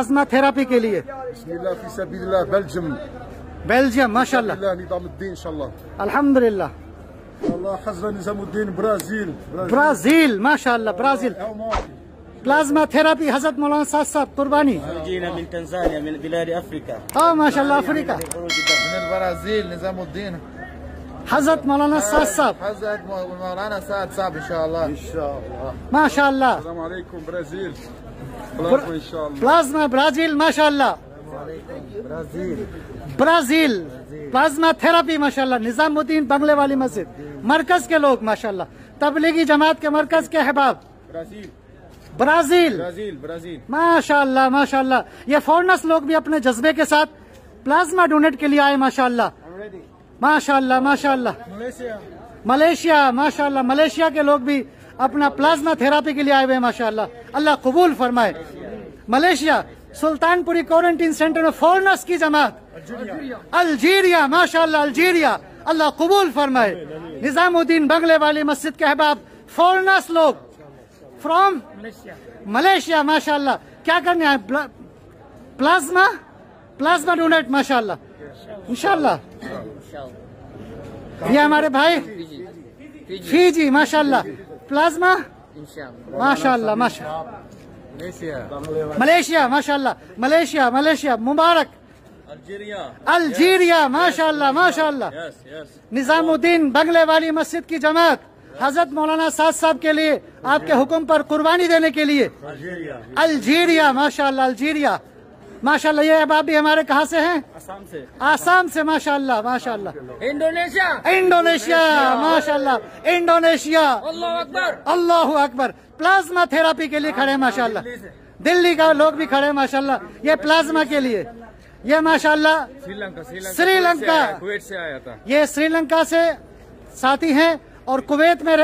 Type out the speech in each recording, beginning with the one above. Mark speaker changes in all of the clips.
Speaker 1: الله في سبيل الله بلجم بلجم ما شاء الله الله نظام الدين ان شاء الله الحمد لله الله حزب نظام الدين برازيل برازيل ما شاء الله برازيل بلازما ثيرابي حضرت مولانا صاحب صاحب قرباني جينا من تنزانيا من بلاد افريقيا اه ما شاء الله افريقيا من البرازيل نظام الدين حضرت مولانا صاحب صاحب حضرت مولانا صاحب صاحب ان شاء الله ان شاء الله ما شاء الله السلام عليكم برازيل پلازما برازیل ماشاء اللہ برازیل پلازما تھراپی ماشاء اللہ نظام الدین بنگلے والی مسجد مرکز کے لوگ ماشاء اللہ تبلیغی جماعت کے مرکز کے احباب برازیل ماشاء اللہ ماشاء اللہ یہ فورنس لوگ بھی اپنے جذبے کے ساتھ پلازما ڈونیٹ کے لیے آئے ماشاء اللہ ماشاء اللہ ماشاء اللہ ماشاء اللہ ملیشیا کے لوگ بھی اپنا پلازما تھراپی کے لیے آئے ہوئے ماشاء اللہ اللہ قبول فرمائے ملیشیا سلطان پوری کوارنٹین سینٹر میں فورنس کی جماعت الجیریا ماشاء اللہ الجیریا اللہ قبول فرمائے نظام الدین بنگلے والی مسجد کے احباب فورنس لوگ فروم ملیشیا ماشاء اللہ کیا کرنے آئے پلازما پلازما ڈونیٹ ماشاء اللہ ان شاء اللہ
Speaker 2: یہ ہمارے بھائی
Speaker 1: جی جی ماشاء اللہ پلازما ماشاء اللہ ماشاء ملیشیا ماشاء اللہ ملیشیا ملیشیا مبارک الجیریا ماشاء اللہ ماشاء اللہ نظام الدین بنگلے والی مسجد کی جماعت حضرت مولانا ساز صاحب کے لیے آپ کے حکم پر قربانی دینے کے لیے الجیریا ماشاء اللہ الجیریا ماشاء اللہ یہ احباب بھی ہمارے کہاں سے ہیں آسام سے ماشاء اللہ ماشاء اللہ انڈونیشیا انڈونیشیا ماشاء اللہ انڈونیشیا اللہ اکبر پلازما تھراپی کے لیے کھڑے ماشاء اللہ دلی کا لوگ بھی کھڑے ماشاء اللہ یہ پلازما کے لیے یہ ماشاء اللہ سری لنکا یہ سری لنکا سے ساتھی ہیں اور کویت میں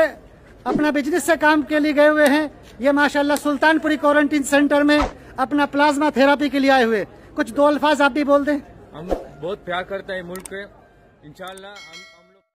Speaker 1: اپنا بجنس سے کام کے لیے گئے ہوئے ہیں یہ ماشاءاللہ سلطان پوری کوارنٹین سینٹر میں اپنا پلازما تھراپی کے لیے آئے ہوئے کچھ دو الفاظ آپ بھی بول دیں ہم بہت پیار کرتے ہیں ملک کے ان شاء اللہ ہم